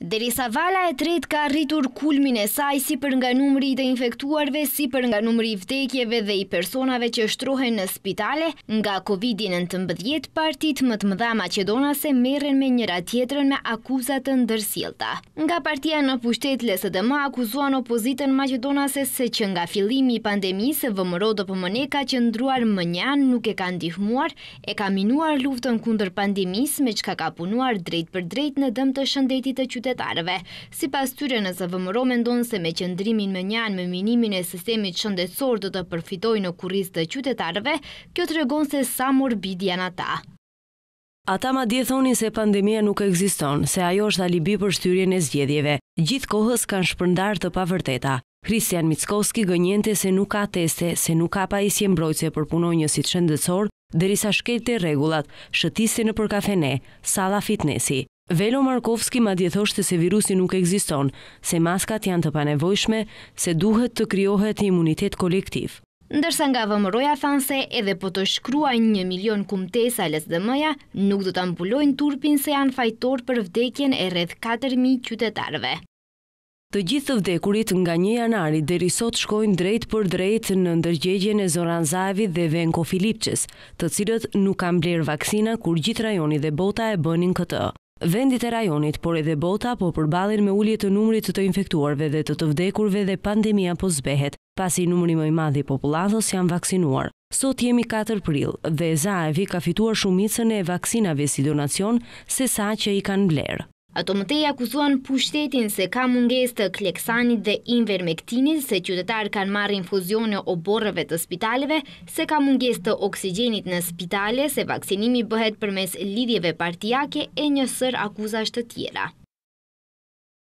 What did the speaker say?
Derisa vala e tret ka rritur kulmin e saj si për nga numri i të infektuarve, si për nga numri i vdekjeve dhe i personave që shtrohen në spitale, nga Covid-in në të mbëdhjet partit më të mëdha Macedonase meren me njëra tjetërën me akuzat të ndërsilta. Nga partia në pushtet LSDM dhe akuzuan opozitën Macedonase se që nga filimi pandemisë vëmëro dhe pëmëne ka qëndruar më njanë, nuk e ka ndihmuar, e ka minuar luftën kunder pandemisë me që ka ka punuar drejt për drejt në dëm të shëndetit të qytetarëve. Si pas tyre në ZVMRO ndonë se me qëndrimin me njanë me minimin e sistemit shëndetsor dhe të përfitoj në kuris të qytetarëve, kjo të regon se sa morbid janë ata. Ata ma dje thoni se pandemia nuk eksiston, se ajo është alibi për shtyrien e zgjedhjeve. Gjithë kohës kanë shpërndar të pavërteta. Kristian Mickoski gënjente se nuk ka teste, se nuk ka pa isje mbrojtëse për punoj njësit shëndësor, dërisa shkelte regullat, shëtiste në për kafene, sala fitnessi. Velo Markovski ma djethosht se virusi nuk eksiston, se maskat janë të panevojshme, se duhet të kryohet imunitet kolektiv. Ndërsa nga vëmëroja thanë se edhe po të shkruaj një milion kumtesa lës dhe mëja, nuk do të ambullojnë turpin se janë fajtor për vdekjen e rreth 4.000 qytetarve. Të gjithë të vdekurit nga një janari dhe risot shkojnë drejt për drejt në ndërgjegjen e Zoran Zavi dhe Venko Filipqes, të cilët nuk kam blerë vakcina kur gjithë rajoni dhe bota e bënin këtë. Vendit e rajonit, por edhe bota, po përbalin me ullje të numrit të të infektuarve dhe të të vdekurve dhe pandemija po zbehet, pasi numri më i madhi populathos janë vaksinuar. Sot jemi 4 pril dhe Zaevi ka fituar shumicën e vaksinave si donacion se sa që i kanë blerë. Ato mëtej akuzuan pushtetin se ka munges të kleksanit dhe invermektinit se qytetarë kanë marrë infuzionë o borëve të spitaleve, se ka munges të oksigenit në spitale, se vaksinimi bëhet përmes lidhjeve partijake e njësër akuzasht të tjera.